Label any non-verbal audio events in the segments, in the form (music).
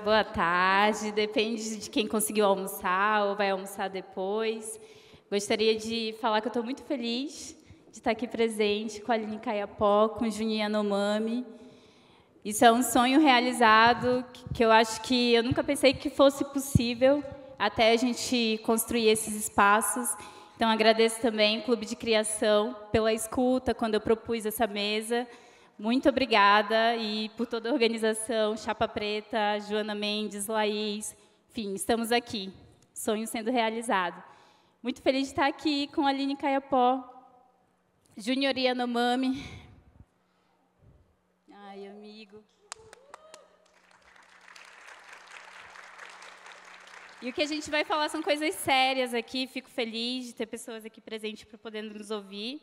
boa tarde. Depende de quem conseguiu almoçar ou vai almoçar depois. Gostaria de falar que eu estou muito feliz de estar aqui presente com a Aline Caiapó, com Juninha Nomami. Isso é um sonho realizado que eu acho que eu nunca pensei que fosse possível até a gente construir esses espaços. Então, agradeço também o Clube de Criação pela escuta quando eu propus essa mesa. Muito obrigada e por toda a organização, Chapa Preta, Joana Mendes, Laís, enfim, estamos aqui, sonho sendo realizado. Muito feliz de estar aqui com a Aline Caiapó, Júnior Yanomami. Ai, amigo. E o que a gente vai falar são coisas sérias aqui. Fico feliz de ter pessoas aqui presentes para poder nos ouvir.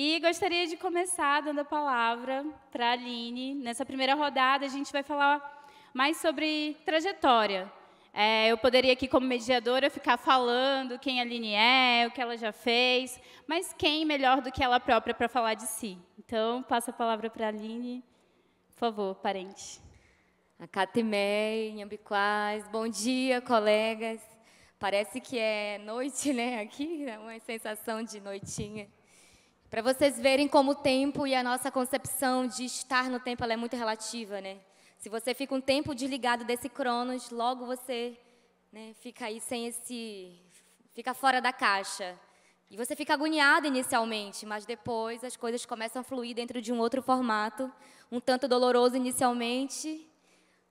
E gostaria de começar dando a palavra para a Aline. Nessa primeira rodada, a gente vai falar mais sobre trajetória. É, eu poderia aqui, como mediadora, ficar falando quem a Aline é, o que ela já fez, mas quem melhor do que ela própria para falar de si? Então, passo a palavra para a Aline. Por favor, parente. A Catemé, Inhambiquais, bom dia, colegas. Parece que é noite, né, aqui, é uma sensação de noitinha. Para vocês verem como o tempo e a nossa concepção de estar no tempo é muito relativa, né? Se você fica um tempo desligado desse cronos, logo você né, fica aí sem esse, fica fora da caixa. E você fica agoniado inicialmente, mas depois as coisas começam a fluir dentro de um outro formato, um tanto doloroso inicialmente,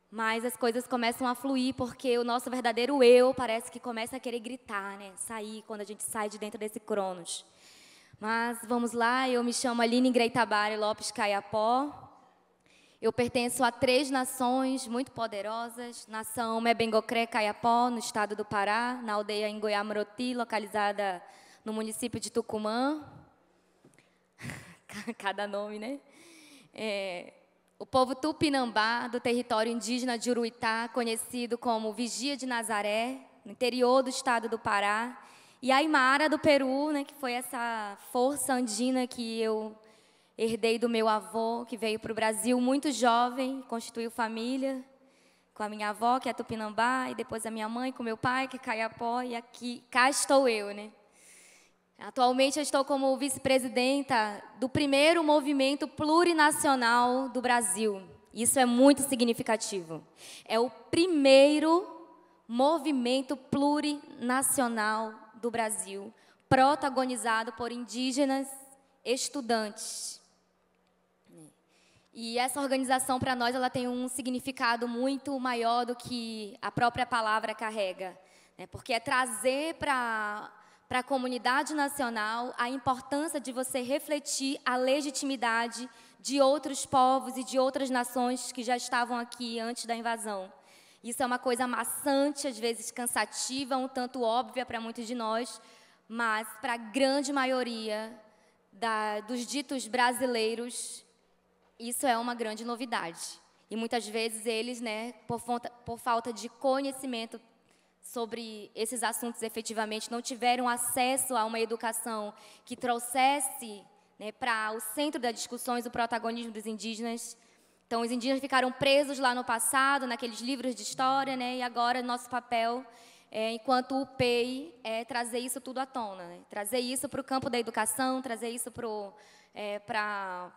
mas as coisas começam a fluir porque o nosso verdadeiro eu parece que começa a querer gritar, né? Sair quando a gente sai de dentro desse cronos. Mas vamos lá, eu me chamo Aline Greitabari Lopes Caiapó. Eu pertenço a três nações muito poderosas: nação Mebengocré Caiapó, no estado do Pará, na aldeia em Ingoiamroti, localizada no município de Tucumã. (laughs) Cada nome, né? É, o povo tupinambá, do território indígena de Uruitá, conhecido como Vigia de Nazaré, no interior do estado do Pará, e a Imara do Peru, né, que foi essa força andina que eu herdei do meu avô, que veio para o Brasil muito jovem, constituiu família com a minha avó, que é Tupinambá, e depois a minha mãe com meu pai, que é Caiapó, e aqui cá estou eu, né? Atualmente eu estou como vice-presidenta do primeiro movimento plurinacional do Brasil. Isso é muito significativo. É o primeiro movimento plurinacional do Brasil, protagonizado por indígenas estudantes. E essa organização para nós ela tem um significado muito maior do que a própria palavra carrega, né? porque é trazer para para a comunidade nacional a importância de você refletir a legitimidade de outros povos e de outras nações que já estavam aqui antes da invasão. Isso é uma coisa maçante, às vezes cansativa, um tanto óbvia para muitos de nós, mas para a grande maioria da, dos ditos brasileiros, isso é uma grande novidade. E muitas vezes eles, né, por, fonta, por falta de conhecimento sobre esses assuntos efetivamente, não tiveram acesso a uma educação que trouxesse né, para o centro das discussões o protagonismo dos indígenas. Então, os indígenas ficaram presos lá no passado, naqueles livros de história, né? e agora nosso papel, é, enquanto UPEI, é trazer isso tudo à tona, né? trazer isso para o campo da educação, trazer isso para, é, pra,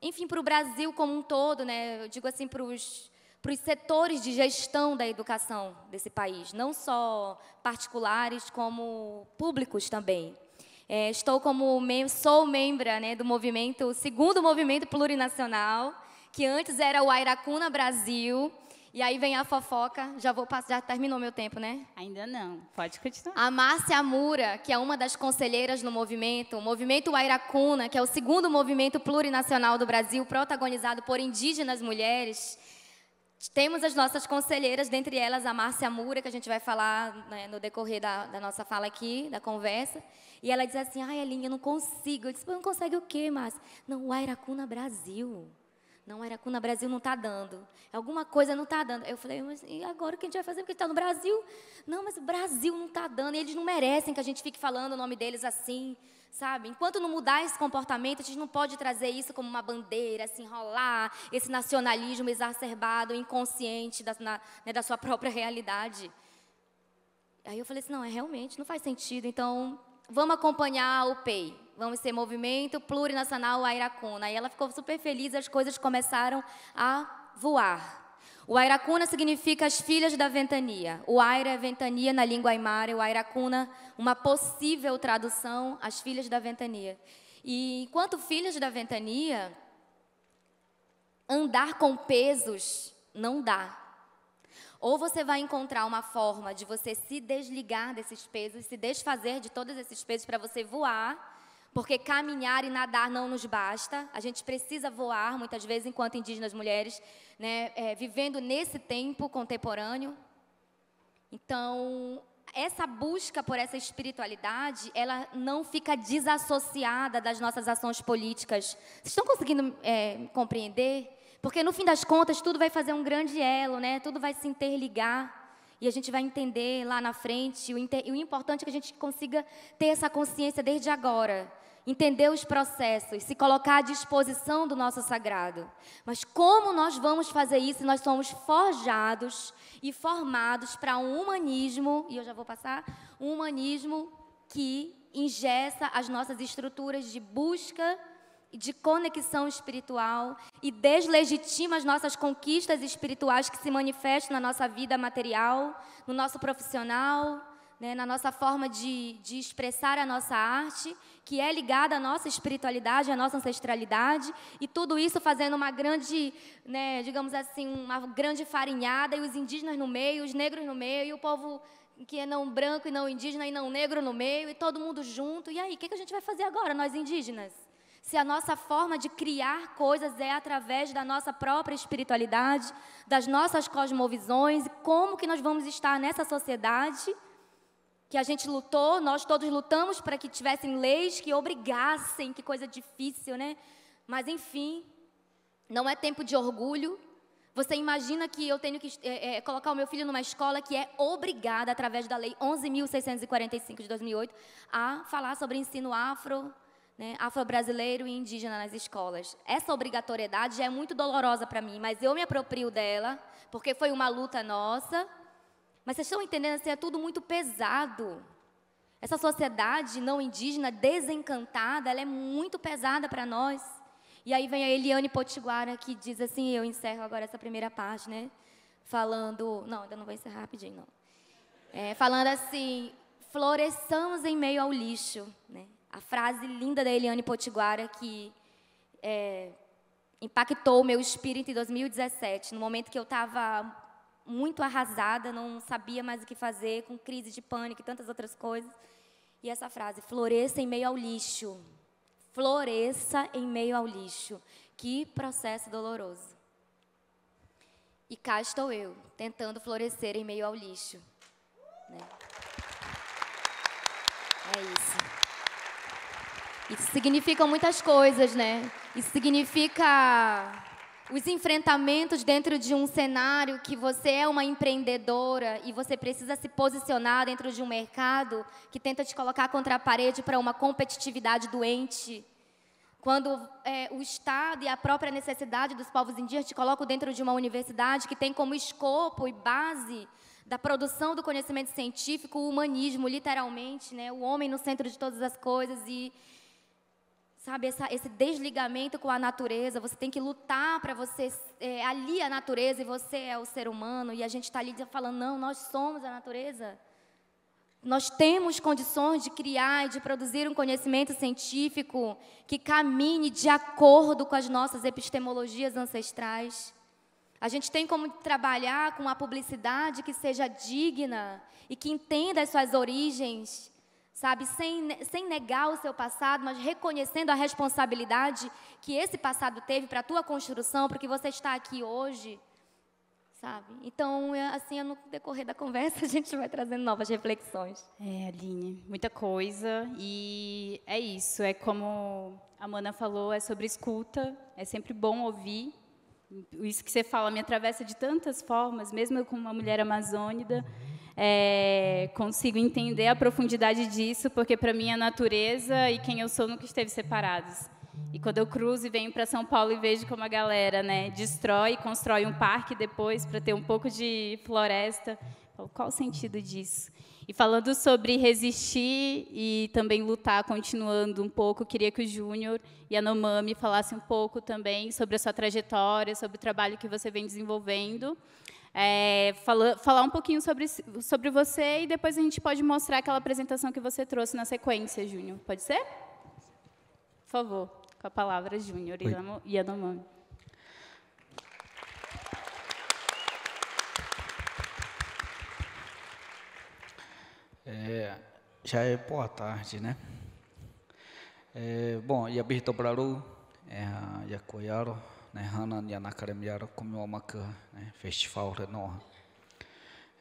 enfim, para o Brasil como um todo, né? eu digo assim, para os para os setores de gestão da educação desse país, não só particulares, como públicos também. É, estou como mem sou membra né, do movimento, segundo movimento plurinacional, que antes era o Airacuna Brasil. E aí vem a fofoca, já vou passar, já terminou meu tempo, né? Ainda não, pode continuar. A Márcia Mura, que é uma das conselheiras no movimento, o movimento Airacuna, que é o segundo movimento plurinacional do Brasil, protagonizado por indígenas mulheres. Temos as nossas conselheiras, dentre elas a Márcia Mura, que a gente vai falar né, no decorrer da, da, nossa fala aqui, da conversa. E ela diz assim, ai, Elinha, eu não consigo. Eu disse, não consegue o quê, Márcia? Não, o Airacuna Brasil. Não, Aracuna Brasil não está dando. Alguma coisa não está dando. Eu falei, mas e agora o que a gente vai fazer? Porque está no Brasil. Não, mas o Brasil não está dando. E eles não merecem que a gente fique falando o nome deles assim, sabe? Enquanto não mudar esse comportamento, a gente não pode trazer isso como uma bandeira, se assim, enrolar, esse nacionalismo exacerbado, inconsciente da, na, né, da sua própria realidade. Aí eu falei assim, não, é realmente, não faz sentido. Então, vamos acompanhar o PEI vamos ser Movimento Plurinacional Airacuna. E ela ficou super feliz, as coisas começaram a voar. O Airacuna significa as filhas da ventania. O Aira é ventania na língua aimara, o Airacuna, uma possível tradução, as filhas da ventania. E enquanto filhas da ventania, andar com pesos não dá. Ou você vai encontrar uma forma de você se desligar desses pesos, se desfazer de todos esses pesos para você voar porque caminhar e nadar não nos basta, a gente precisa voar, muitas vezes, enquanto indígenas mulheres, né, é, vivendo nesse tempo contemporâneo. Então, essa busca por essa espiritualidade, ela não fica desassociada das nossas ações políticas. Vocês estão conseguindo é, compreender? Porque, no fim das contas, tudo vai fazer um grande elo, né? tudo vai se interligar. E a gente vai entender lá na frente. O, inter... o importante é que a gente consiga ter essa consciência desde agora. Entender os processos, se colocar à disposição do nosso sagrado. Mas como nós vamos fazer isso? Nós somos forjados e formados para um humanismo, e eu já vou passar, um humanismo que ingessa as nossas estruturas de busca de conexão espiritual e deslegitima as nossas conquistas espirituais que se manifestam na nossa vida material, no nosso profissional, né, na nossa forma de, de expressar a nossa arte, que é ligada à nossa espiritualidade, à nossa ancestralidade, e tudo isso fazendo uma grande, né, digamos assim, uma grande farinhada, e os indígenas no meio, os negros no meio, e o povo que é não branco e não indígena e não negro no meio, e todo mundo junto. E aí, o que, que a gente vai fazer agora, nós indígenas? se a nossa forma de criar coisas é através da nossa própria espiritualidade, das nossas cosmovisões, como que nós vamos estar nessa sociedade que a gente lutou, nós todos lutamos para que tivessem leis que obrigassem, que coisa difícil, né? Mas enfim, não é tempo de orgulho. Você imagina que eu tenho que é, é, colocar o meu filho numa escola que é obrigada, através da lei 11.645 de 2008, a falar sobre ensino afro né, afro-brasileiro e indígena nas escolas. Essa obrigatoriedade já é muito dolorosa para mim, mas eu me aproprio dela, porque foi uma luta nossa. Mas vocês estão entendendo, assim, é tudo muito pesado. Essa sociedade não indígena, desencantada, ela é muito pesada para nós. E aí vem a Eliane Potiguara, que diz assim, eu encerro agora essa primeira parte, né? Falando, não, ainda não vou encerrar rapidinho, não. É, falando assim, floresçamos em meio ao lixo, né? a frase linda da Eliane Potiguara que é, impactou o meu espírito em 2017, no momento que eu estava muito arrasada, não sabia mais o que fazer, com crise de pânico e tantas outras coisas. E essa frase, floresça em meio ao lixo. Floresça em meio ao lixo. Que processo doloroso. E cá estou eu, tentando florescer em meio ao lixo. Né? É isso. Isso significa muitas coisas, né? Isso significa os enfrentamentos dentro de um cenário que você é uma empreendedora e você precisa se posicionar dentro de um mercado que tenta te colocar contra a parede para uma competitividade doente. Quando é, o Estado e a própria necessidade dos povos indígenas te colocam dentro de uma universidade que tem como escopo e base da produção do conhecimento científico o humanismo, literalmente, né? o homem no centro de todas as coisas e sabe, essa, esse desligamento com a natureza. Você tem que lutar para você é, ali a natureza e você é o ser humano. E a gente está ali falando, não, nós somos a natureza. Nós temos condições de criar e de produzir um conhecimento científico que camine de acordo com as nossas epistemologias ancestrais. A gente tem como trabalhar com uma publicidade que seja digna e que entenda as suas origens sabe? Sem, sem negar o seu passado, mas reconhecendo a responsabilidade que esse passado teve para a tua construção, para que você está aqui hoje, sabe? Então, é, assim, no decorrer da conversa, (laughs) a gente vai trazendo novas reflexões. É, Aline, muita coisa. E é isso, é como a Mana falou, é sobre escuta, é sempre bom ouvir isso que você fala me atravessa de tantas formas, mesmo eu como uma mulher amazônida, uhum. é, consigo entender a profundidade disso, porque para mim a natureza e quem eu sou nunca esteve separados. E quando eu cruzo e venho para São Paulo e vejo como a galera né, destrói e constrói um parque depois para ter um pouco de floresta, qual o sentido disso? E falando sobre resistir e também lutar, continuando um pouco, queria que o Júnior e a Nomami falassem um pouco também sobre a sua trajetória, sobre o trabalho que você vem desenvolvendo. É, fala, falar um pouquinho sobre, sobre você e depois a gente pode mostrar aquela apresentação que você trouxe na sequência, Júnior. Pode ser? Por favor, com a palavra, Júnior e a Nomami. É, já é boa tarde, né? É, bom, ia birdobraru, ia é koyaro, né? Hana ia nakaremiaro, comeu uma né? Festival Renoha.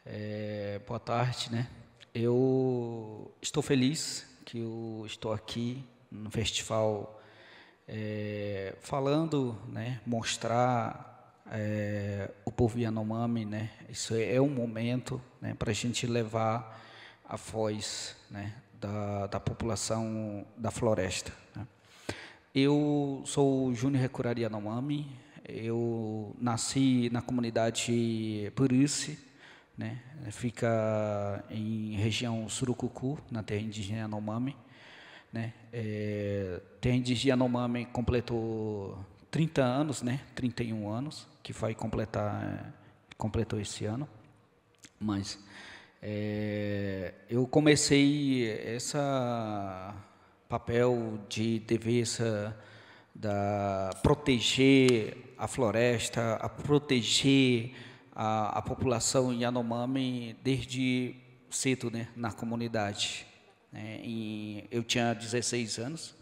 É, boa tarde, né? Eu estou feliz que eu estou aqui no festival é, falando, né? Mostrar é, o povo Yanomami, né? Isso é um momento né, para a gente levar a voz né, da, da população da floresta. Né? Eu sou Júnior Recuraria Nomami, eu nasci na comunidade Purice, né? fica em região Surucucu, na terra indígena Nomami. Né? É, terra indígena Nomami completou 30 anos, né? 31 anos, que vai completar, completou esse ano, mas... É, eu comecei esse papel de defesa da proteger a floresta, a proteger a, a população Yanomami desde cedo, né, na comunidade. É, né. em, eu tinha 16 anos,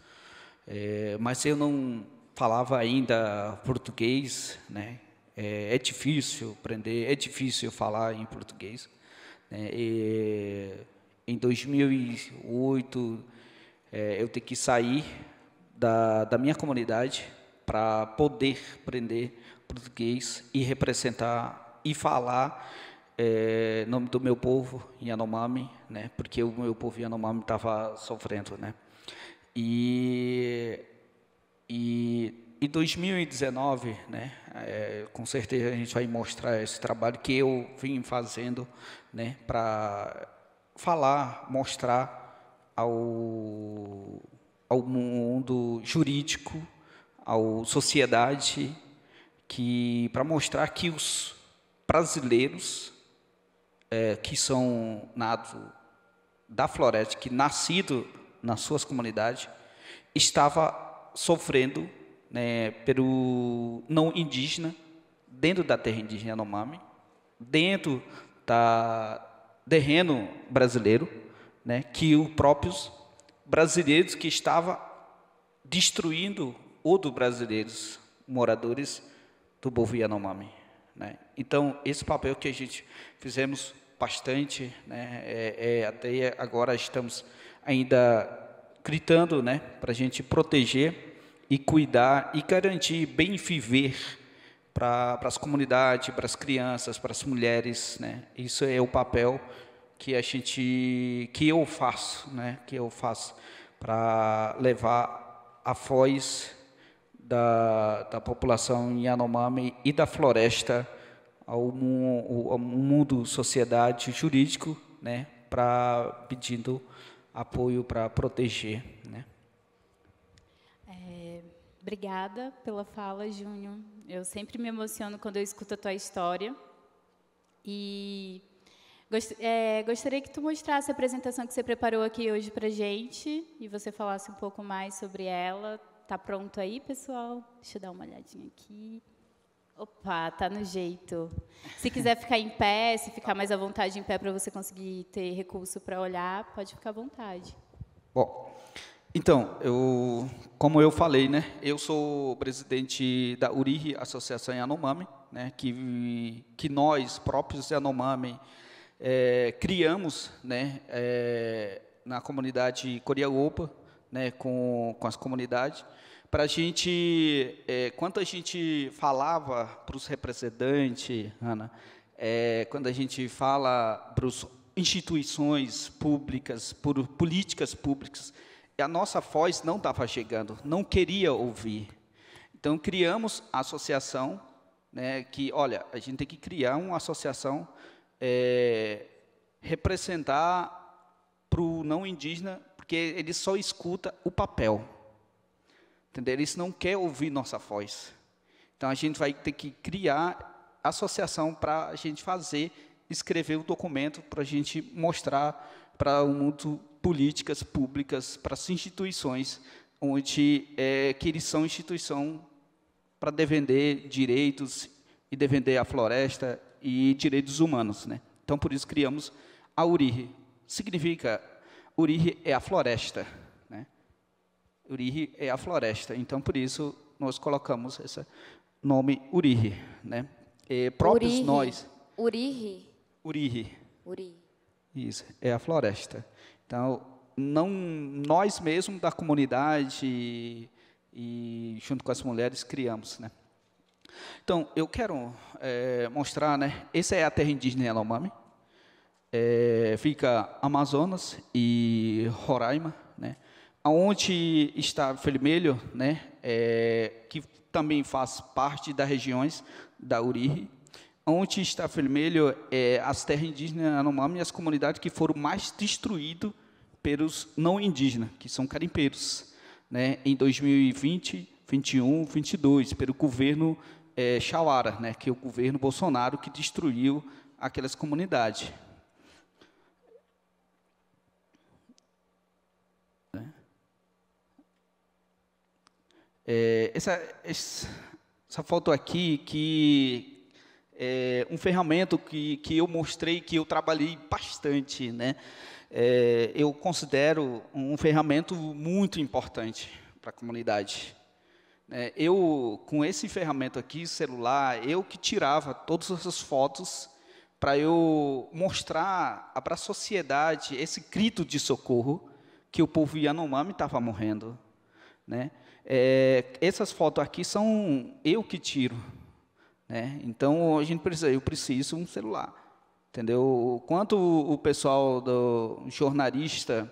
é, mas eu não falava ainda português, né? É, é difícil aprender, é difícil falar em português. Né? E, em 2008, é, eu tive que sair da, da minha comunidade para poder aprender português e representar e falar é, nome do meu povo Yanomami, né? Porque o meu povo Yanomami estava sofrendo, né? E e em 2019, né, é, com certeza a gente vai mostrar esse trabalho que eu vim fazendo né, para falar, mostrar ao, ao mundo jurídico, à sociedade, que para mostrar que os brasileiros é, que são nados da floresta, que nascido nas suas comunidades, estava sofrendo né, pelo não indígena, dentro da terra indígena Yanomami, dentro da terreno brasileiro, né, que os próprios brasileiros que estava destruindo outros brasileiros, moradores do povo Yanomami. Né? Então, esse papel que a gente fizemos bastante, né? é, é, até agora estamos ainda gritando né? para a gente proteger e cuidar e garantir bem viver para as comunidades, para as crianças, para as mulheres, né? Isso é o papel que a gente, que eu faço, né? Que eu faço para levar a voz da, da população Yanomami e da floresta ao, ao mundo, sociedade, jurídico, né? Para pedindo apoio para proteger, né? Obrigada pela fala, Júnior. Eu sempre me emociono quando eu escuto a tua história. E gost, é, gostaria que tu mostrasse a apresentação que você preparou aqui hoje para gente e você falasse um pouco mais sobre ela. Tá pronto aí, pessoal? Deixa eu dar uma olhadinha aqui. Opa, tá no jeito. Se quiser ficar em pé, se ficar mais à vontade em pé para você conseguir ter recurso para olhar, pode ficar à vontade. Bom, então, eu, como eu falei, né, eu sou presidente da URIRI, Associação Yanomami, né, que, que nós próprios Yanomami é, criamos né, é, na comunidade Coriaopa, né, com, com as comunidades, para a gente, é, a gente falava para os representantes, Ana, é, quando a gente fala para as instituições públicas, por políticas públicas, a nossa voz não estava chegando, não queria ouvir. Então criamos a associação, né, que olha, a gente tem que criar uma associação é, representar para o não indígena, porque ele só escuta o papel, entendeu? Eles não quer ouvir nossa voz. Então a gente vai ter que criar associação para a gente fazer, escrever o documento para a gente mostrar para o mundo políticas públicas para as instituições, onde é, que eles são instituição para defender direitos e defender a floresta e direitos humanos. Né? Então, por isso, criamos a URIRI. Significa, URIRI é a floresta. Né? URIRI é a floresta. Então, por isso, nós colocamos esse nome URIRI. Né? É, próprios nós... URIRI? URIRI. URIRI. Isso, é a floresta. Então, não nós mesmos da comunidade e, e junto com as mulheres criamos, né? Então, eu quero é, mostrar, né? Essa é a terra indígena Yanomami. É, fica Amazonas e Roraima, né? Onde está Vermelho, né? É, que também faz parte das regiões da Uribe Onde está vermelho é as terras indígenas Anomami e as comunidades que foram mais destruídas pelos não indígenas, que são carimpeiros, né, em 2020, 21, 22, pelo governo é, Chauara, né, que é o governo Bolsonaro que destruiu aquelas comunidades. É, essa, essa foto aqui que é, um ferramento que, que eu mostrei, que eu trabalhei bastante, né? É, eu considero um ferramento muito importante para a comunidade. É, eu, com esse ferramenta aqui, celular, eu que tirava todas essas fotos para eu mostrar para a sociedade esse grito de socorro que o povo Yanomami estava morrendo. Né? É, essas fotos aqui são eu que tiro, né? Então, a gente precisa, eu preciso um celular. Entendeu? Quanto o pessoal do jornalista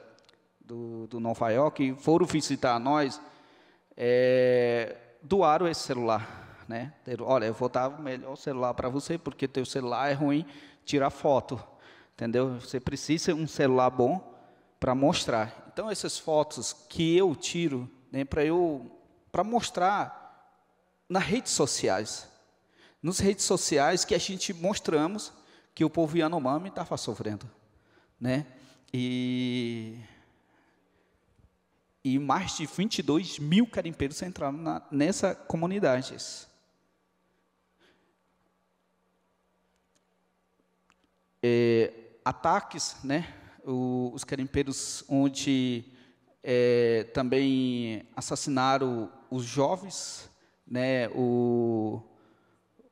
do, do Nova York foram visitar nós, é, doaram esse celular. Né? Olha, eu vou dar o melhor celular para você, porque teu celular é ruim tirar foto. Entendeu? Você precisa um celular bom para mostrar. Então, essas fotos que eu tiro, né, para eu para mostrar nas redes sociais nas redes sociais que a gente mostramos que o povo Yanomami estava sofrendo, né? E e mais de 22 mil carimpeiros entraram na, nessa comunidade. É, ataques, né? O, os carimpeiros onde é, também assassinaram os jovens, né? O,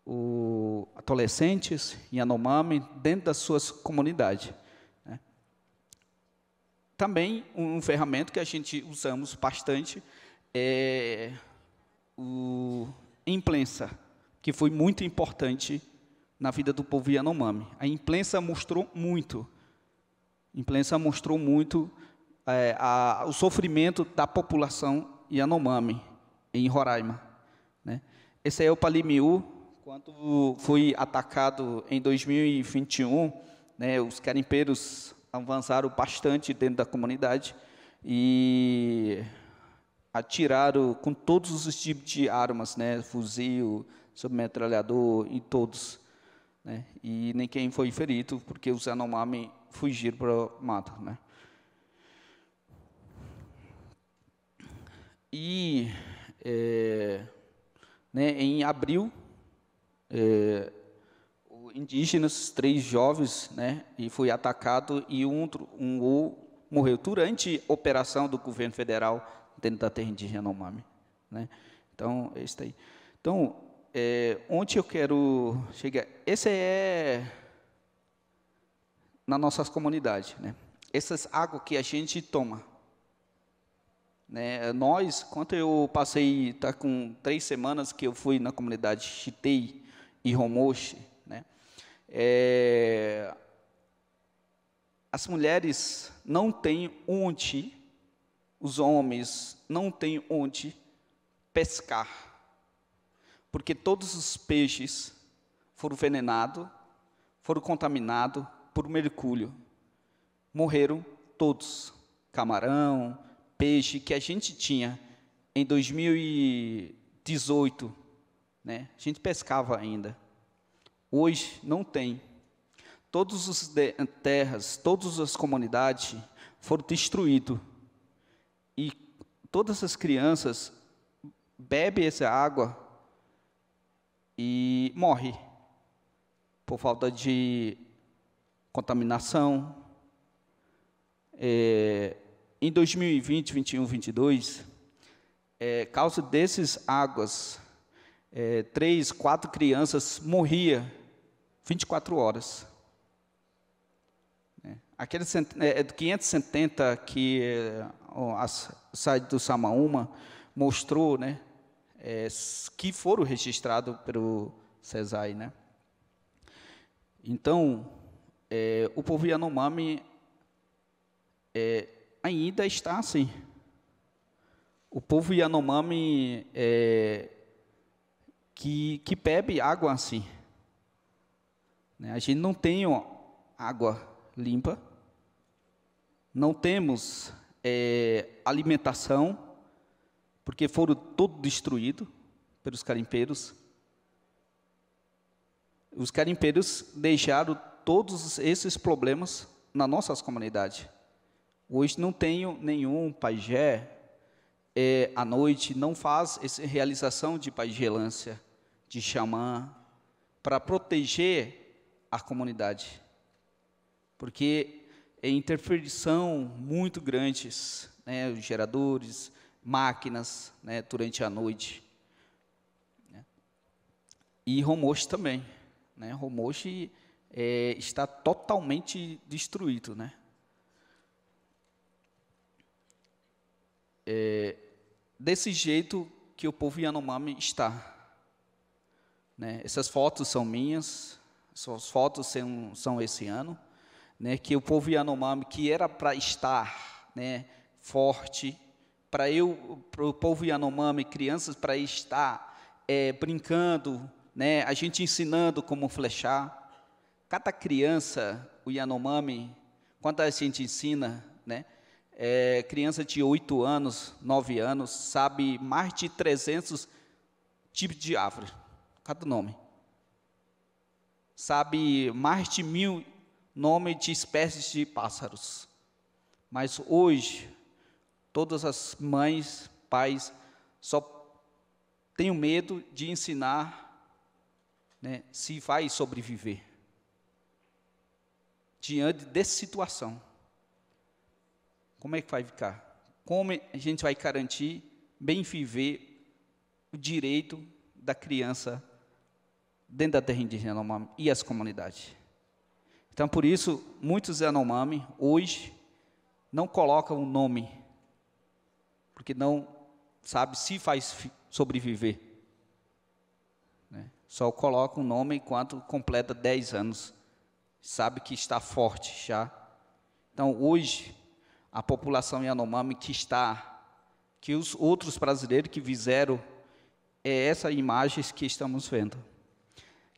o adolescentes Yanomami dentro das suas comunidades. Né? Também um, um ferramenta que a gente usamos bastante é o imprensa, que foi muito importante na vida do povo Yanomami. A imprensa mostrou muito, a imprensa mostrou muito é, a, o sofrimento da população Yanomami em Roraima. Né? Esse é o Palimiu, quando fui atacado em 2021, né, os carimpeiros avançaram bastante dentro da comunidade e atiraram com todos os tipos de armas, né, fuzil, submetralhador e todos. Né, e ninguém foi ferido, porque os Anomami fugiram para o mato. Né. E é, né, em abril é, indígenas, três jovens, né, e foi atacado e um, um morreu durante operação do governo federal dentro da terra indígena Yanomami. Né? Então, é isso aí. Então, é, onde eu quero chegar? Esse é nas nossas comunidades, né? Essas águas que a gente toma, né? Nós, quando eu passei, tá com três semanas que eu fui na comunidade Chitei, e Hiromoshi, né? É, as mulheres não têm onde, os homens não têm onde pescar, porque todos os peixes foram venenados, foram contaminados por mercúrio. Morreram todos, camarão, peixe que a gente tinha em 2018 né? A gente pescava ainda. Hoje não tem. Todas as terras, todas as comunidades foram destruídas. E todas as crianças bebem essa água e morrem por falta de contaminação. É, em 2020, 2021, 2022, é, causa desses águas é, três, quatro crianças morria 24 horas. Né? Aqueles é, 570 é que é, o site do Samaúma mostrou, né, é, que foram registrados pelo CESAI, né? Então, é, o povo Yanomami é, ainda está assim. O povo Yanomami é, que, que bebe água assim. Né? A gente não tem água limpa, não temos é, alimentação, porque foram todo destruído pelos carimpeiros. Os carimpeiros deixaram todos esses problemas na nossas comunidades. Hoje não tenho nenhum pajé é, à noite, não faz essa realização de pajelância de xamã, para proteger a comunidade. Porque é interferição muito grandes, né, geradores, máquinas, né, durante a noite. Né. E Romoshi também. Né? Romosh é, está totalmente destruído. Né? É, desse jeito que o povo Yanomami está. Né? Essas fotos são minhas, essas fotos são, são esse ano, né? que o povo Yanomami, que era para estar né, forte, para eu, para o povo Yanomami, crianças para estar é, brincando, né, a gente ensinando como flechar. Cada criança, o Yanomami, quando a gente ensina, né, é, criança de 8 anos, 9 anos, sabe mais de 300 tipos de árvore cada nome. Sabe mais de mil nomes de espécies de pássaros. Mas hoje, todas as mães, pais, só tenho medo de ensinar né, se vai sobreviver diante dessa situação. Como é que vai ficar? Como a gente vai garantir bem viver o direito da criança dentro da terra indígena Yanomami e as comunidades. Então, por isso, muitos Yanomami hoje não colocam o um nome, porque não sabe se faz sobreviver. Né? Só coloca o um nome enquanto completa 10 anos, sabe que está forte já. Então, hoje, a população Yanomami que está, que os outros brasileiros que fizeram, é essa imagem que estamos vendo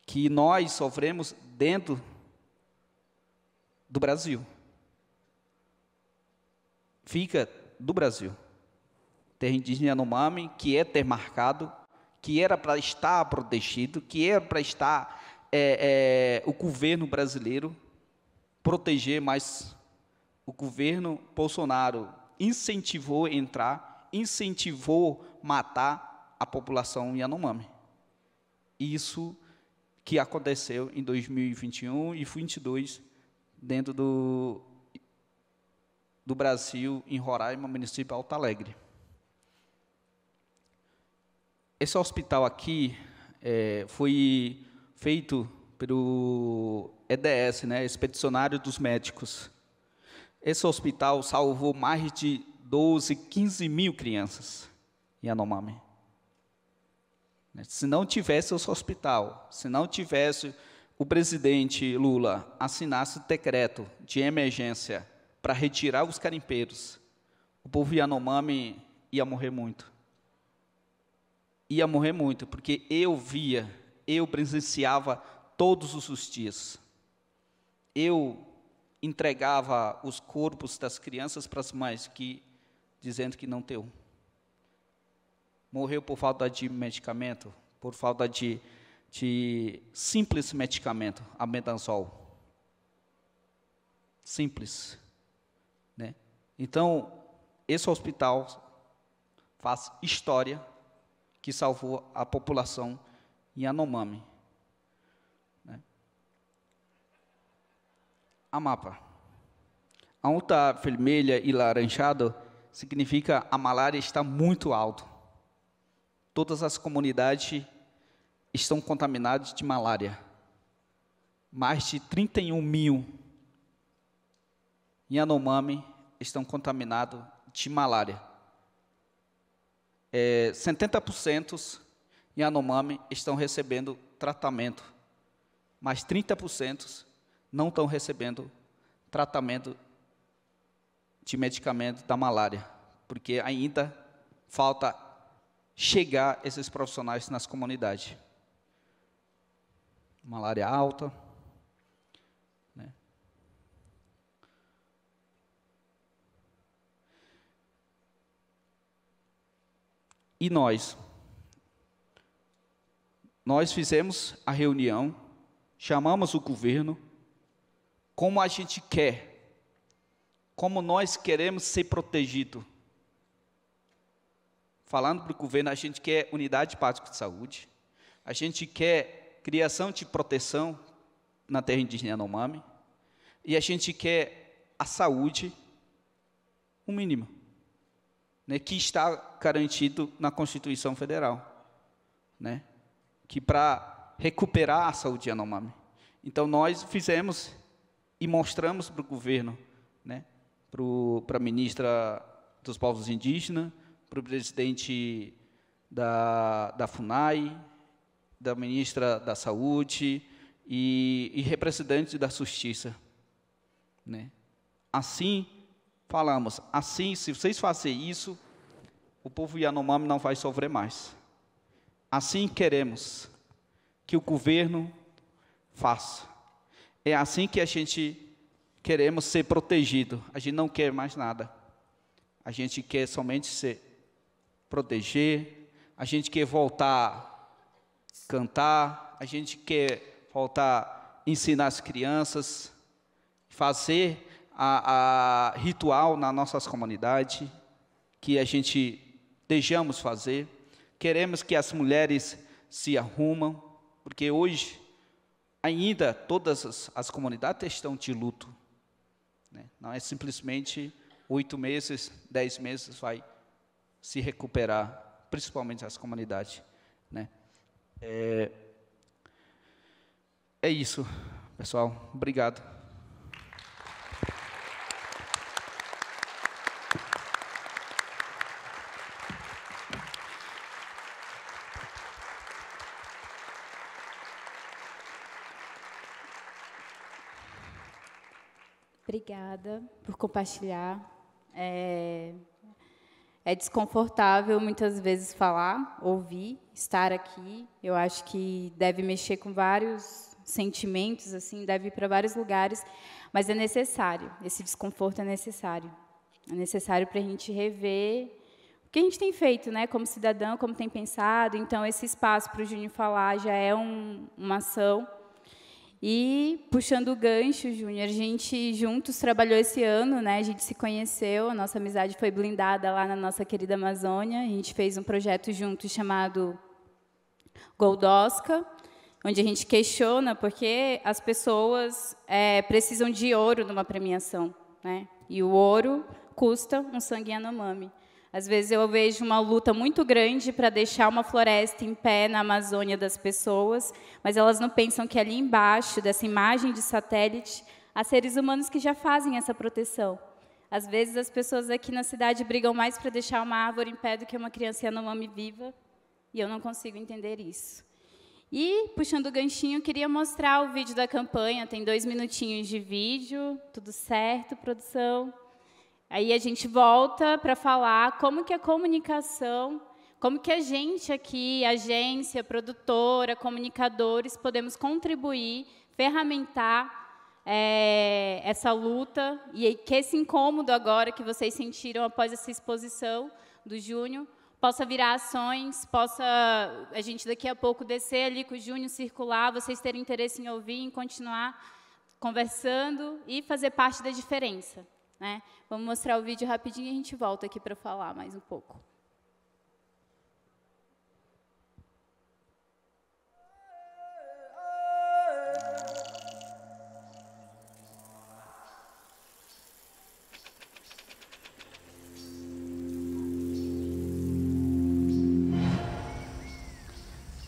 que nós sofremos dentro do Brasil. Fica do Brasil. Terra indígena Yanomami, que é ter marcado, que era para estar protegido, que era para estar é, é, o governo brasileiro proteger, mas o governo Bolsonaro incentivou entrar, incentivou matar a população Yanomami. Isso que aconteceu em 2021 e 2022 dentro do, do Brasil, em Roraima, município Alto Alegre. Esse hospital aqui é, foi feito pelo EDS, né, Expedicionário dos Médicos. Esse hospital salvou mais de 12, 15 mil crianças em Anomami. Né? Se não tivesse esse hospital, se não tivesse o presidente Lula assinasse o decreto de emergência para retirar os carimpeiros, o povo Yanomami ia morrer muito. Ia morrer muito, porque eu via, eu presenciava todos os dias. Eu entregava os corpos das crianças para as mães que dizendo que não teu morreu por falta de medicamento, por falta de, de simples medicamento, a metanzol. Simples. Né? Então, esse hospital faz história que salvou a população em Né? A mapa. A onda vermelha e laranjada significa a malária está muito alto todas as comunidades estão contaminadas de malária. Mais de 31 mil Yanomami estão contaminados de malária. É, 70% Yanomami estão recebendo tratamento, mas 30% não estão recebendo tratamento de medicamento da malária, porque ainda falta chegar esses profissionais nas comunidades. Malária alta. Né? E nós? Nós fizemos a reunião, chamamos o governo, como a gente quer, como nós queremos ser protegido falando para o governo, a gente quer unidade de pátio de saúde, a gente quer criação de proteção na terra indígena Yanomami, e a gente quer a saúde, o um mínimo, né, que está garantido na Constituição Federal, né, que para recuperar a saúde Yanomami. Então, nós fizemos e mostramos para o governo, né, para a ministra dos povos indígenas, para o presidente da, da FUNAI, da ministra da Saúde e, e representantes da Justiça. Né? Assim, falamos, assim, se vocês fazerem isso, o povo Yanomami não vai sofrer mais. Assim queremos que o governo faça. É assim que a gente queremos ser protegido. A gente não quer mais nada. A gente quer somente ser proteger, a gente quer voltar a cantar, a gente quer voltar a ensinar as crianças, fazer a, a ritual na nossas comunidades, que a gente desejamos fazer. Queremos que as mulheres se arrumam, porque hoje ainda todas as, as comunidades estão de luto. Né? Não é simplesmente oito meses, dez meses, vai se recuperar, principalmente as comunidades. Né? É, é isso, pessoal. Obrigado. Obrigada por compartilhar. É... É desconfortável muitas vezes falar, ouvir, estar aqui. Eu acho que deve mexer com vários sentimentos, assim, deve ir para vários lugares, mas é necessário. Esse desconforto é necessário. É necessário para a gente rever o que a gente tem feito, né, como cidadão, como tem pensado. Então, esse espaço para o Júnior falar já é um, uma ação e, puxando o gancho, Júnior, a gente juntos trabalhou esse ano, né? a gente se conheceu, a nossa amizade foi blindada lá na nossa querida Amazônia. A gente fez um projeto junto chamado Goldosca, onde a gente questiona porque as pessoas é, precisam de ouro numa premiação. Né? E o ouro custa um sangue Yanomami. Às vezes eu vejo uma luta muito grande para deixar uma floresta em pé na Amazônia das pessoas, mas elas não pensam que ali embaixo dessa imagem de satélite há seres humanos que já fazem essa proteção. Às vezes as pessoas aqui na cidade brigam mais para deixar uma árvore em pé do que uma criança mame viva, e eu não consigo entender isso. E, puxando o ganchinho, queria mostrar o vídeo da campanha. Tem dois minutinhos de vídeo. Tudo certo, produção? Aí a gente volta para falar como que a comunicação, como que a gente aqui, agência, produtora, comunicadores, podemos contribuir, ferramentar é, essa luta e que esse incômodo agora que vocês sentiram após essa exposição do Júnior possa virar ações, possa a gente daqui a pouco descer ali com o Júnior, circular, vocês terem interesse em ouvir, em continuar conversando e fazer parte da diferença. Né? Vamos mostrar o vídeo rapidinho e a gente volta aqui para falar mais um pouco.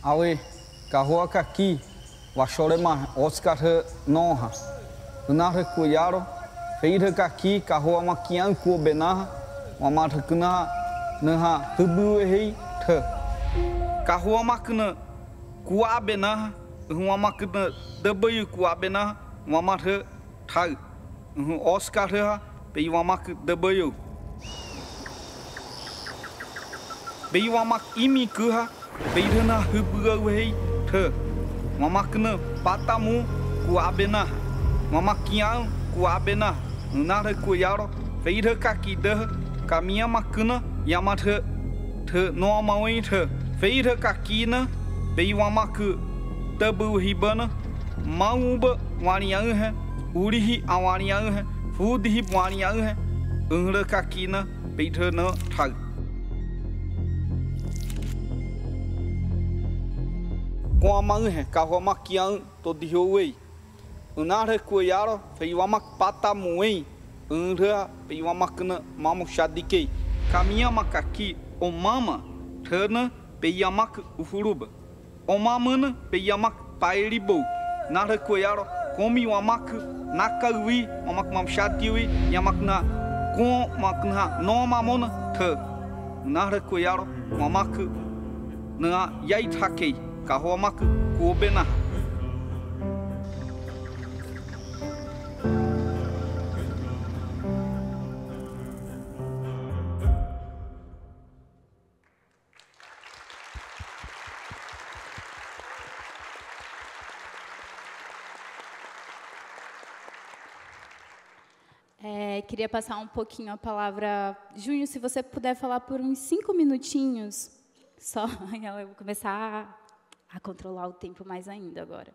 Alê, carroa aqui, vachorema, Oscar, noha, Dunar, cuidado, feira kaki kahua makian ku bena wa marhkna naha tubu hei th kahua makna ku abena huwa makna dabai ku abena wa marh thai hu oscar ha pe wa mak dabai be wa mak imi ku ha be dhana hubu hei th wa makna patamu ku abena wa makian Abenah, Nara Cuiaro, Feira Caquidã, Caminha Macana, Yamata, Noamauita, Feira Caquina, Beiwamacu, Tabu Ribana, Mauba, Wanianga, Urihi Awanianga, Fudhi Wanianga, Unra Caquina, Peter No Tag. Com a mãe, carro maquião, todo de Unara kuyaro feiwamak pata muen. Unra peiwamakna mamu shadikei. Kamiyamak aqui o mama tana peiyamak ufuruba. O mamana peiyamak pairibou. Nara kuyaro komi wamak nakalui mamak mamshatiwi yamakna com makna no mamona th. Nara kuyaro mamak na yaitakei. Kahomak kubena. queria passar um pouquinho a palavra. Júnior, se você puder falar por uns cinco minutinhos, só, (laughs) eu vou começar a, a controlar o tempo mais ainda agora.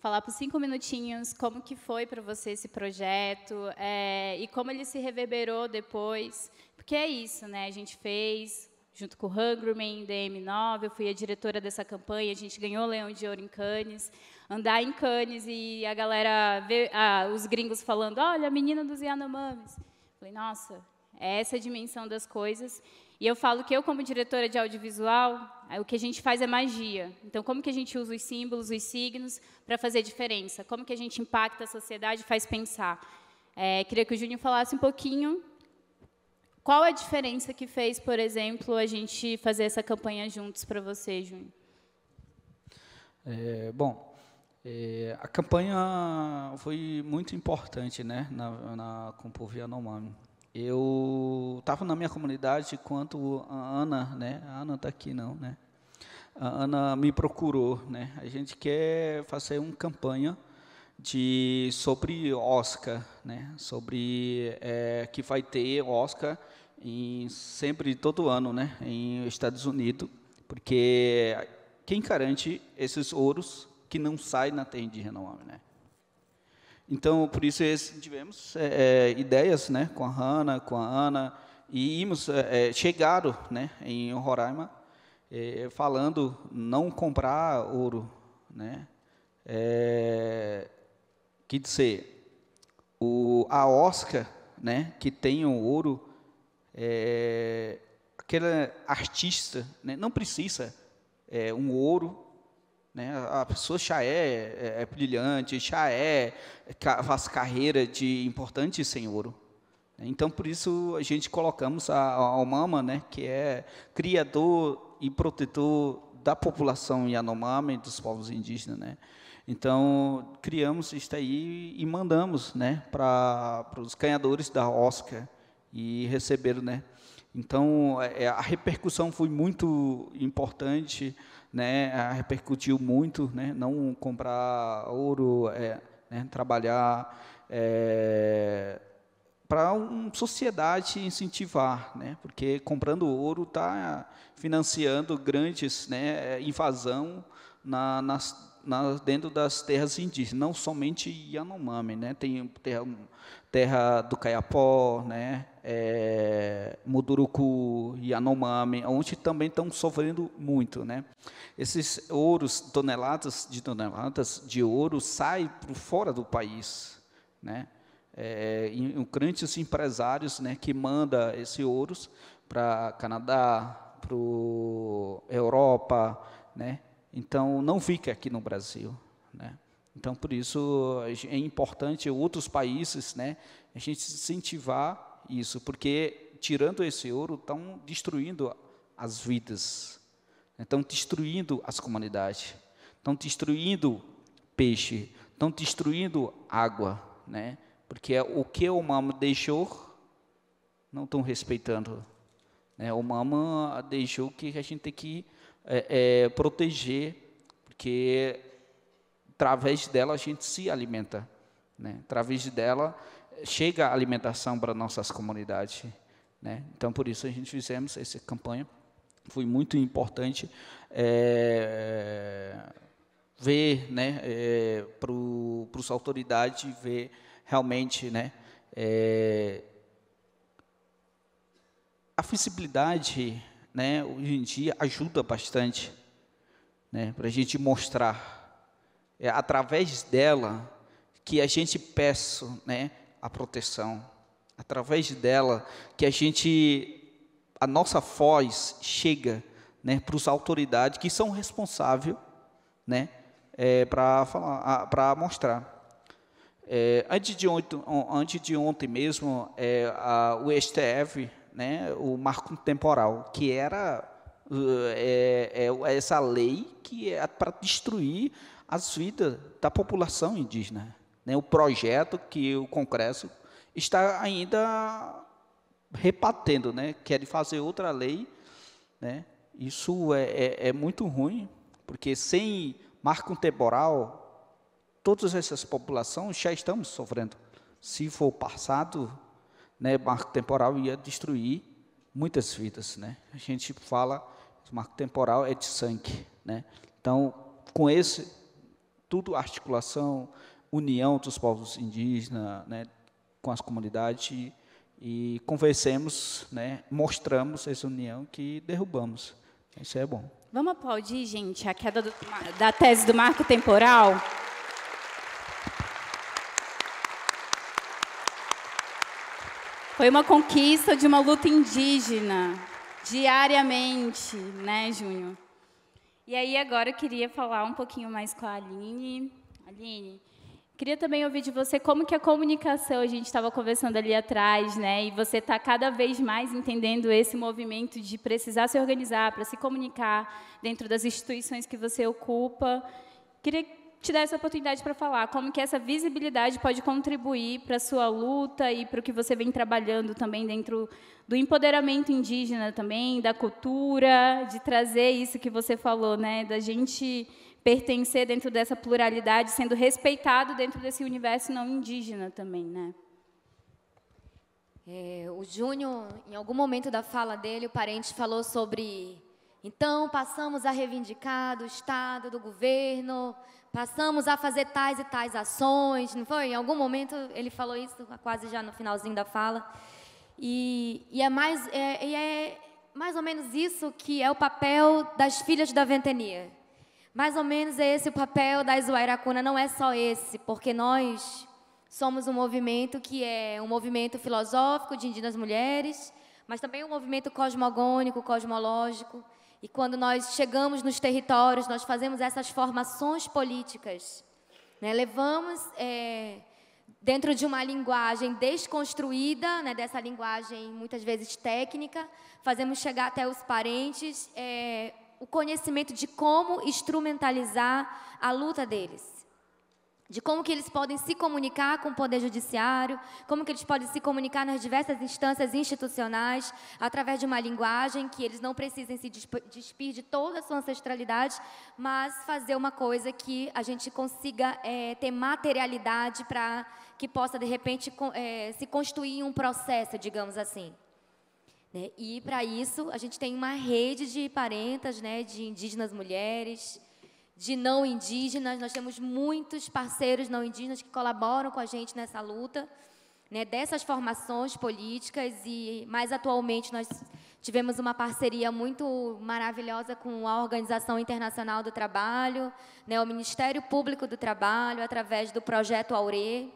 Falar por cinco minutinhos como que foi para você esse projeto é, e como ele se reverberou depois. Porque é isso, né? A gente fez, junto com o Hungryman, DM9, eu fui a diretora dessa campanha, a gente ganhou Leão de Ouro em Cannes, andar em Cannes e a galera, vê, ah, os gringos falando, olha, a menina dos Yanomamis. Falei, nossa, é essa a dimensão das coisas. E eu falo que eu, como diretora de audiovisual, o que a gente faz é magia. Então, como que a gente usa os símbolos, os signos, para fazer diferença? Como que a gente impacta a sociedade e faz pensar? É, queria que o Júnior falasse um pouquinho qual a diferença que fez, por exemplo, a gente fazer essa campanha juntos para você, Junho? É, bom, é, a campanha foi muito importante né, na, na com o povo Yanomami. Eu estava na minha comunidade quando a Ana, né? A Ana está aqui não, né? A Ana me procurou, né? A gente quer fazer uma campanha de sobre Oscar, né? Sobre é, que vai ter Oscar em, sempre todo ano, né? Em Estados Unidos, porque quem garante esses ouros que não saem na terra de renome, né? Então, por isso tivemos é, é, ideias, né? Com a Hanna, com a Ana e ímos, é, é, chegaram, né? Em Roraima, é, falando não comprar ouro, né? que dizer, o, a Oscar, né, que tem o ouro, é, aquela artista né, não precisa é, um ouro, né, a pessoa já é, é, é brilhante, já é, é faz carreira de importante sem ouro. Então, por isso, a gente colocamos a, a Omama, né, que é criador e protetor da população Yanomami, dos povos indígenas, né, então, criamos isso aí e mandamos né, para os ganhadores da Oscar e receberam. Né? Então, é, é, a repercussão foi muito importante, né? repercutiu muito, né? não comprar ouro, é, né? trabalhar é, para uma sociedade incentivar, né? porque comprando ouro está financiando grandes né? É, invasão na, nas na, dentro das terras indígenas, não somente Yanomami, né? Tem terra, terra do Caiapó, né? É, Muduruku, Yanomami, onde também estão sofrendo muito, né? Esses ouros, toneladas de toneladas de ouro saem para fora do país, né? É, em, em grandes empresários, né? Que manda esse ouros para Canadá, para Europa, né? Então, não fica aqui no Brasil. Né? Então, por isso, é importante outros países, né, a gente incentivar isso, porque tirando esse ouro, estão destruindo as vidas, estão né? destruindo as comunidades, estão destruindo peixe, estão destruindo água, né? Porque é o que o mama deixou, não estão respeitando. Né? O mama deixou que a gente tem que é, é, proteger, porque através dela a gente se alimenta, né? através dela chega a alimentação para nossas comunidades. Né? Então, por isso a gente fizemos essa campanha, foi muito importante é, ver né, é, para as autoridades ver realmente né, é, a visibilidade né, hoje em dia ajuda bastante né, para a gente mostrar, é através dela que a gente peça né, a proteção, através dela que a gente, a nossa voz chega né, para as autoridades que são responsáveis né, é, para mostrar. É, antes, de ontem, antes de ontem mesmo, é, a, o STF né, o marco temporal, que era eh, eh, é, é essa lei que é para destruir as vidas da população indígena. Né, o projeto que o Congresso está ainda repatendo, né, quer é fazer outra lei. Né, isso é, é, é muito ruim, porque sem marco temporal, todas essas populações já estamos sofrendo. Se for passado né, marco temporal ia destruir muitas vidas, né? A gente fala marco temporal é de sangue, né? Então, com esse tudo articulação, união dos povos indígenas, né, com as comunidades e conversemos, né, mostramos essa união que derrubamos. Isso é bom. Vamos aplaudir, gente, a queda do, da tese do marco temporal. Foi uma conquista de uma luta indígena, diariamente, né, Júnior? E aí agora eu queria falar um pouquinho mais com a Aline. Aline, queria também ouvir de você como que a comunicação, a gente estava conversando ali atrás, né? E você está cada vez mais entendendo esse movimento de precisar se organizar para se comunicar dentro das instituições que você ocupa. Queria te dar essa oportunidade para falar como que essa visibilidade pode contribuir para a sua luta e para o que você vem trabalhando também dentro do empoderamento indígena também, da cultura, de trazer isso que você falou, né, da gente pertencer dentro dessa pluralidade, sendo respeitado dentro desse universo não indígena também, né? É, o Júnior, em algum momento da fala dele, o parente falou sobre então passamos a reivindicar do Estado, do governo, Passamos a fazer tais e tais ações, não foi? Em algum momento ele falou isso, quase já no finalzinho da fala. E, e é, mais, é, é mais ou menos isso que é o papel das filhas da ventania. Mais ou menos é esse o papel da Izuairacuna, não é só esse, porque nós somos um movimento que é um movimento filosófico de indígenas mulheres, mas também um movimento cosmogônico, cosmológico, e quando nós chegamos nos territórios, nós fazemos essas formações políticas. Né? Levamos é, dentro de uma linguagem desconstruída, né? dessa linguagem muitas vezes técnica, fazemos chegar até os parentes é, o conhecimento de como instrumentalizar a luta deles de como que eles podem se comunicar com o Poder Judiciário, como que eles podem se comunicar nas diversas instâncias institucionais, através de uma linguagem que eles não precisem se despir de toda a sua ancestralidade, mas fazer uma coisa que a gente consiga é, ter materialidade para que possa, de repente, é, se construir um processo, digamos assim. Né? E, para isso, a gente tem uma rede de parentas, né, de indígenas mulheres, de não indígenas. Nós temos muitos parceiros não indígenas que colaboram com a gente nessa luta, né, dessas formações políticas e mais atualmente nós tivemos uma parceria muito maravilhosa com a Organização Internacional do Trabalho, né, o Ministério Público do Trabalho, através do projeto Aure,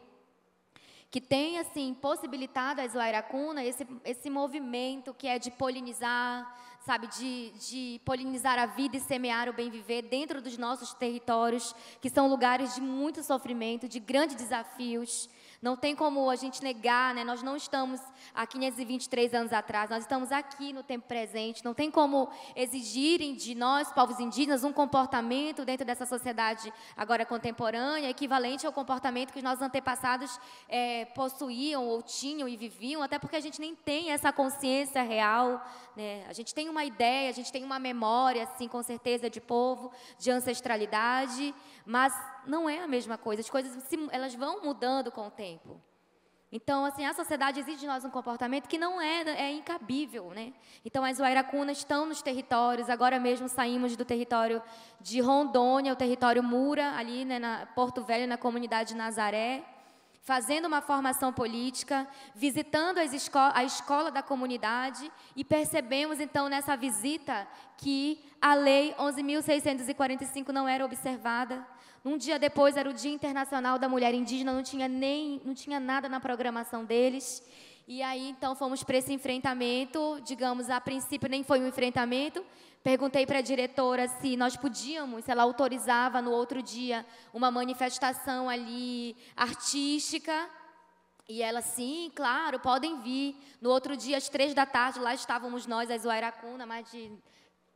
que tem assim possibilitado a Zoairacuna esse esse movimento que é de polinizar, sabe, de, de polinizar a vida e semear o bem viver dentro dos nossos territórios, que são lugares de muito sofrimento, de grandes desafios. Não tem como a gente negar, né? Nós não estamos há 523 anos atrás, nós estamos aqui no tempo presente. Não tem como exigirem de nós, povos indígenas, um comportamento dentro dessa sociedade agora contemporânea equivalente ao comportamento que os nossos antepassados é, possuíam ou tinham e viviam, até porque a gente nem tem essa consciência real, né? A gente tem uma ideia, a gente tem uma memória, assim, com certeza, de povo, de ancestralidade, mas não é a mesma coisa. As coisas se, elas vão mudando com o tempo. Então, assim, a sociedade exige de nós um comportamento que não é, é incabível, né? Então, as uairacunas estão nos territórios, agora mesmo saímos do território de Rondônia, o território Mura, ali né, na Porto Velho, na comunidade Nazaré, fazendo uma formação política, visitando esco a escola da comunidade e percebemos, então, nessa visita que a Lei 11.645 não era observada, um dia depois era o Dia Internacional da Mulher Indígena, não tinha nem, não tinha nada na programação deles. E aí então fomos para esse enfrentamento, digamos, a princípio nem foi um enfrentamento. Perguntei para a diretora se nós podíamos, se ela autorizava no outro dia uma manifestação ali artística. E ela, sim, claro, podem vir. No outro dia, às três da tarde, lá estávamos nós, as Uairacuna, mais de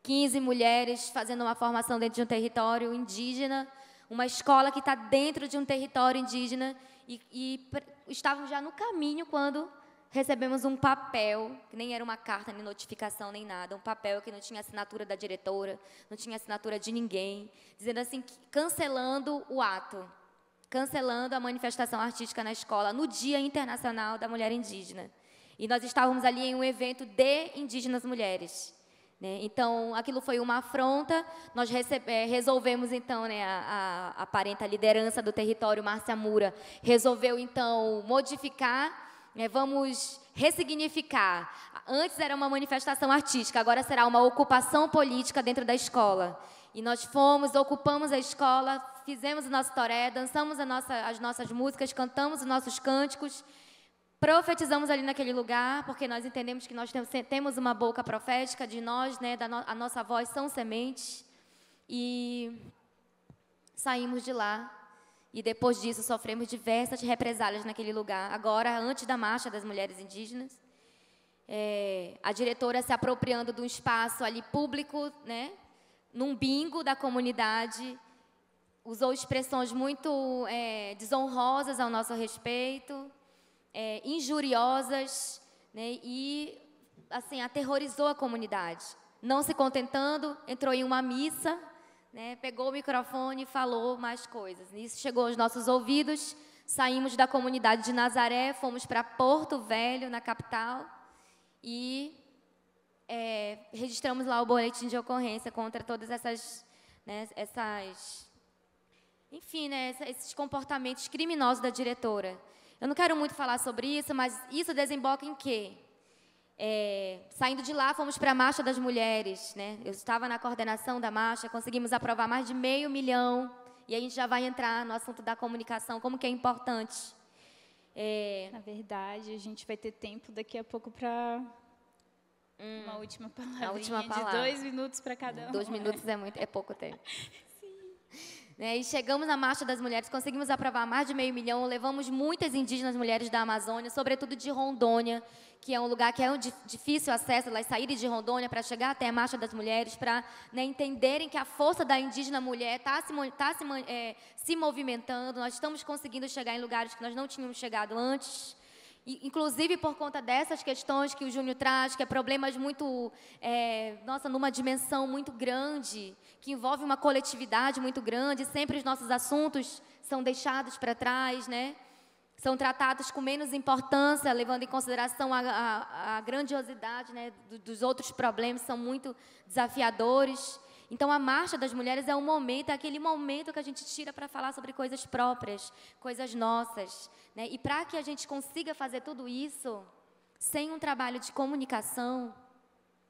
15 mulheres fazendo uma formação dentro de um território indígena uma escola que está dentro de um território indígena e, e estavam já no caminho quando recebemos um papel, que nem era uma carta, nem notificação, nem nada, um papel que não tinha assinatura da diretora, não tinha assinatura de ninguém, dizendo assim, cancelando o ato, cancelando a manifestação artística na escola, no Dia Internacional da Mulher Indígena. E nós estávamos ali em um evento de indígenas mulheres. Né? Então, aquilo foi uma afronta. Nós recebe, eh, resolvemos, então, né, a, aparenta parenta liderança do território, Márcia Mura, resolveu, então, modificar é, vamos ressignificar. Antes era uma manifestação artística, agora será uma ocupação política dentro da escola. E nós fomos, ocupamos a escola, fizemos o nosso toré, dançamos nossa, as nossas músicas, cantamos os nossos cânticos Profetizamos ali naquele lugar, porque nós entendemos que nós temos uma boca profética de nós, né, da no, a nossa voz são sementes. E saímos de lá. E depois disso sofremos diversas represálias naquele lugar. Agora, antes da marcha das mulheres indígenas, é, a diretora se apropriando de um espaço ali público, né, num bingo da comunidade, usou expressões muito é, desonrosas ao nosso respeito é, injuriosas né, e assim aterrorizou a comunidade. Não se contentando, entrou em uma missa, né, pegou o microfone e falou mais coisas. Isso chegou aos nossos ouvidos. Saímos da comunidade de Nazaré, fomos para Porto Velho, na capital, e é, registramos lá o boletim de ocorrência contra todas essas, né, essas enfim, né, esses comportamentos criminosos da diretora. Eu não quero muito falar sobre isso, mas isso desemboca em quê? É, saindo de lá, fomos para a Marcha das Mulheres. Né? Eu estava na coordenação da marcha, conseguimos aprovar mais de meio milhão. E a gente já vai entrar no assunto da comunicação, como que é importante. É... Na é verdade, a gente vai ter tempo daqui a pouco para hum, uma última palavra. Uma última palavra. De dois minutos para cada um. Dois minutos é muito, é pouco tempo. (laughs) Né? E chegamos na Marcha das Mulheres, conseguimos aprovar mais de meio milhão, levamos muitas indígenas mulheres da Amazônia, sobretudo de Rondônia, que é um lugar que é um difícil acesso, elas saírem de Rondônia para chegar até a Marcha das Mulheres, para né, entenderem que a força da indígena mulher está se, tá se, tá é, se movimentando, nós estamos conseguindo chegar em lugares que nós não tínhamos chegado antes inclusive por conta dessas questões que o Júnior traz, que é problemas muito, é, nossa, numa dimensão muito grande, que envolve uma coletividade muito grande, sempre os nossos assuntos são deixados para trás, né? São tratados com menos importância, levando em consideração a, a, a grandiosidade né, dos outros problemas, são muito desafiadores. Então, a marcha das mulheres é um momento, é aquele momento que a gente tira para falar sobre coisas próprias, coisas nossas. Né? E para que a gente consiga fazer tudo isso sem um trabalho de comunicação,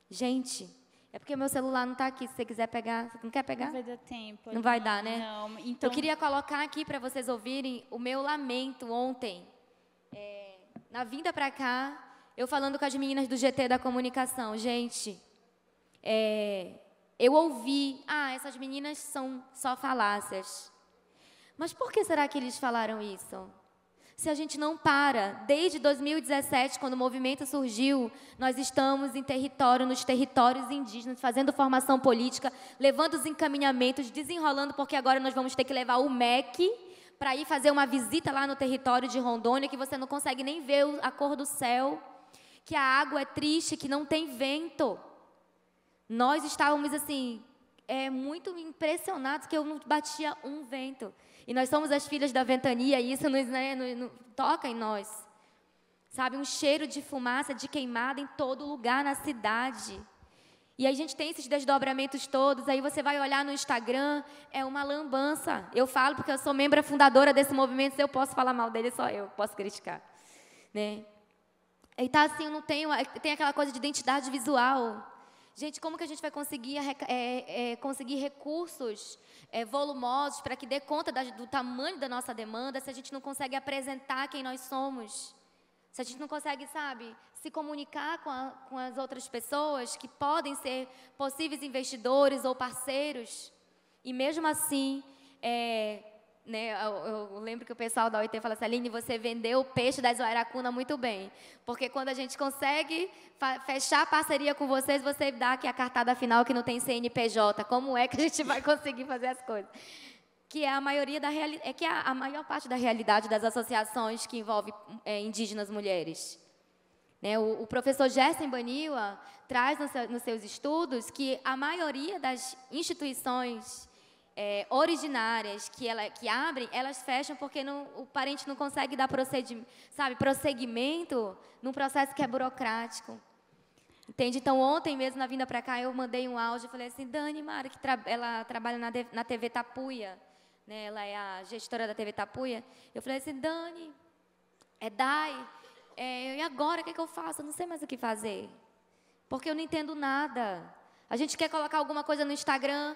gente, é porque meu celular não está aqui. Se você quiser pegar, você não quer pegar? Não vai dar tempo. Não, não vai dar, né? Não. Então... Eu queria colocar aqui para vocês ouvirem o meu lamento ontem. É, na vinda para cá, eu falando com as meninas do GT da comunicação. Gente, é, eu ouvi, ah, essas meninas são só falácias. Mas por que será que eles falaram isso? Se a gente não para, desde 2017, quando o movimento surgiu, nós estamos em território, nos territórios indígenas, fazendo formação política, levando os encaminhamentos, desenrolando, porque agora nós vamos ter que levar o MEC para ir fazer uma visita lá no território de Rondônia, que você não consegue nem ver a cor do céu, que a água é triste, que não tem vento. Nós estávamos assim, é, muito impressionados que eu não batia um vento. E nós somos as filhas da ventania e isso nos, né, nos, nos, toca em nós. Sabe, um cheiro de fumaça, de queimada em todo lugar na cidade. E a gente tem esses desdobramentos todos, aí você vai olhar no Instagram, é uma lambança. Eu falo porque eu sou membro fundadora desse movimento, se eu posso falar mal dele, só eu posso criticar. Né? E tá assim, não tenho, tem aquela coisa de identidade visual. Gente, como que a gente vai conseguir, é, é, conseguir recursos é, volumosos para que dê conta da, do tamanho da nossa demanda se a gente não consegue apresentar quem nós somos? Se a gente não consegue, sabe, se comunicar com, a, com as outras pessoas que podem ser possíveis investidores ou parceiros? E mesmo assim, é, né, eu, eu, lembro que o pessoal da OIT fala assim, Aline, você vendeu o peixe das oaracuna muito bem. Porque quando a gente consegue fechar a parceria com vocês, você dá aqui a cartada final que não tem CNPJ. Como é que a gente vai conseguir fazer as coisas? Que é a maioria da é que é a maior parte da realidade das associações que envolve é, indígenas mulheres. Né, o, o, professor Gerson Baniwa traz no seu, nos seus estudos que a maioria das instituições é, originárias que, ela, que abrem, elas fecham porque não, o parente não consegue dar procedimento sabe, prosseguimento num processo que é burocrático. Entende? Então, ontem mesmo, na vinda para cá, eu mandei um áudio e falei assim, Dani Mara, que tra ela trabalha na, na TV Tapuia, né? ela é a gestora da TV Tapuia. Eu falei assim, Dani, é DAI, é, e agora o que, é que eu faço? Eu não sei mais o que fazer, porque eu não entendo nada. A gente quer colocar alguma coisa no Instagram,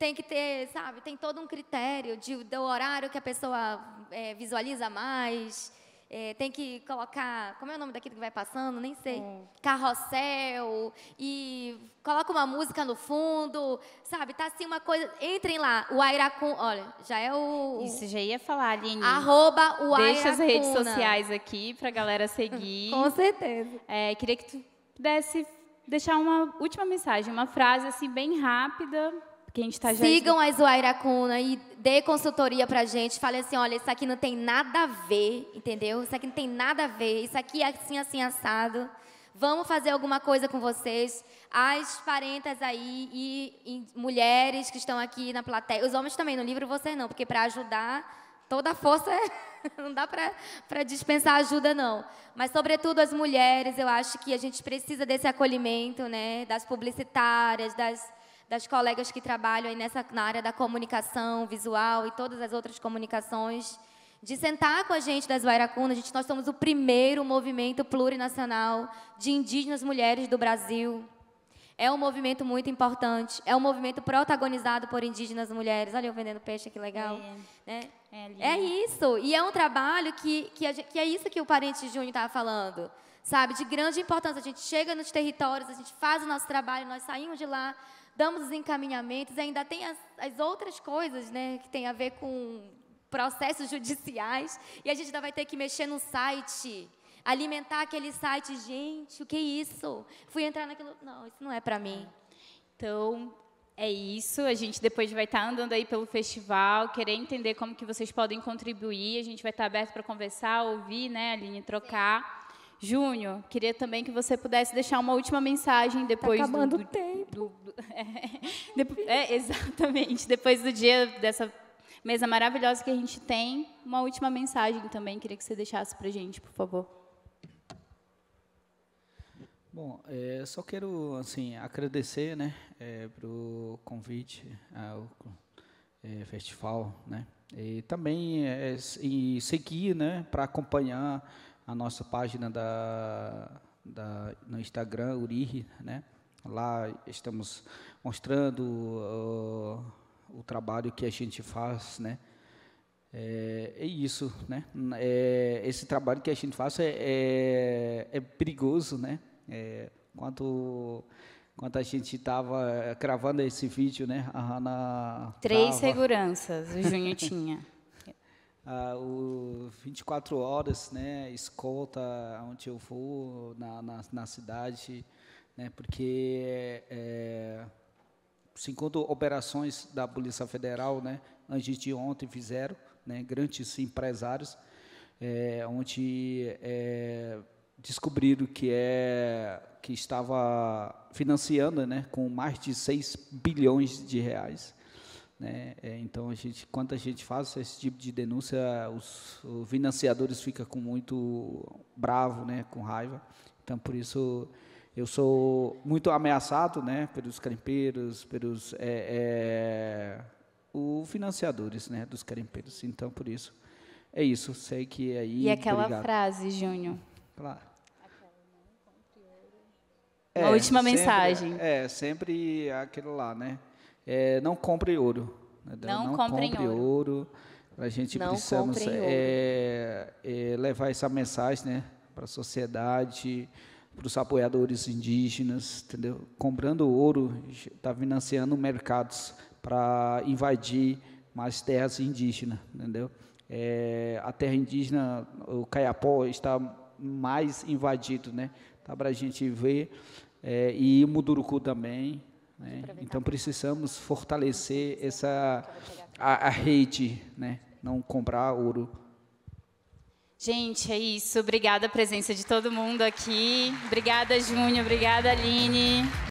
tem que ter, sabe, tem todo um critério de, do horário que a pessoa é, visualiza mais. É, tem que colocar, como é o nome daquilo que vai passando? Nem sei. É. Carrossel, e coloca uma música no fundo, sabe? Tá assim uma coisa. Entrem lá, o Airacun. Olha, já é o. Isso já ia falar, Aline. Arroba o Deixa Airacuna. as redes sociais aqui pra galera seguir. (laughs) Com certeza. É, queria que tu pudesse deixar uma última mensagem, uma frase assim bem rápida porque a gente tá já... Sigam a Zoairacuna e dê consultoria pra gente. Fale assim, olha, isso aqui não tem nada a ver, entendeu? Isso aqui não tem nada a ver. Isso aqui é assim, assim, assado. Vamos fazer alguma coisa com vocês. As parentas aí e, e mulheres que estão aqui na plateia. Os homens também, no livro vocês não, porque para ajudar, toda a força é... (laughs) não dá para dispensar ajuda, não. Mas, sobretudo, as mulheres, eu acho que a gente precisa desse acolhimento, né? Das publicitárias, das das colegas que trabalham aí nessa, na área da comunicação visual e todas as outras comunicações, de sentar com a gente das Vairacuna. Gente, nós somos o primeiro movimento plurinacional de indígenas mulheres do Brasil. É um movimento muito importante, é um movimento protagonizado por indígenas mulheres. Olha eu vendendo peixe, que legal. É, né? é, é isso, e é um trabalho que, que, que é isso que o Parente Júnior estava falando, sabe? De grande importância. A gente chega nos territórios, a gente faz o nosso trabalho, nós saímos de lá, damos os encaminhamentos, ainda tem as, as outras coisas, né, que tem a ver com processos (laughs) judiciais, e a gente ainda vai ter que mexer no site, alimentar aquele site, gente, o que é isso? Fui entrar naquilo, não, isso não é para mim. Então, é isso, a gente depois vai estar tá andando aí pelo festival, querer entender como que vocês podem contribuir, a gente vai estar tá aberto para conversar, ouvir, né, Aline, trocar. Sim. Júnior, queria também que você pudesse deixar uma última mensagem tá depois tá acabando do, o tempo. Do, do, (laughs) é, de, é, exatamente, depois do dia dessa mesa maravilhosa que a gente tem, uma última mensagem também queria que você deixasse para a gente, por favor. Bom, é, só quero assim agradecer, né, é, pro convite ao é, festival, né, e também é, e seguir, né, para acompanhar a nossa página da, da, no Instagram, Urihi, né? Lá estamos mostrando uh, o trabalho que a gente faz, né? É, é isso, né? É, esse trabalho que a gente faz é, é, é perigoso, né? É, quanto quando a gente estava gravando esse vídeo, né? Ah, a Três tava... seguranças o Junho tinha. (laughs) ah, o 24 horas, né, escolta onde eu vou na, na, na cidade, né, porque é, eh, eh, segundo operações da Polícia Federal, né, antes de ontem fizeram, né, grandes empresários, é, onde é, descobriram que é que estava financiando, né, com mais de 6 bilhões de reais né? É, então, a gente, quando a gente faz esse tipo de denúncia, os, os financiadores ficam com muito bravo, né? com raiva. Então, por isso, eu sou muito ameaçado né? pelos carimpeiros, pelos é, é, o financiadores né? dos carimpeiros. Então, por isso, é isso. Sei que é aí... E aquela obrigado. frase, Júnior. Claro. É, a última mensagem. É, sempre aquilo lá, né? é, não compre ouro. Né? Não, não compre, compre ouro. ouro. A gente não precisamos é, é, levar essa mensagem né, para a sociedade, para os apoiadores indígenas, entendeu? Comprando ouro, está financiando mercados para invadir mais terras indígenas, entendeu? É, a terra indígena, o Caiapó, está mais invadido, né? Tá para a gente ver. É, e Mudurucu também, né? Então precisamos fortalecer essa a, a rede, né? não comprar ouro. Gente, é isso. Obrigada a presença de todo mundo aqui. Obrigada, Júnior. Obrigada, Aline.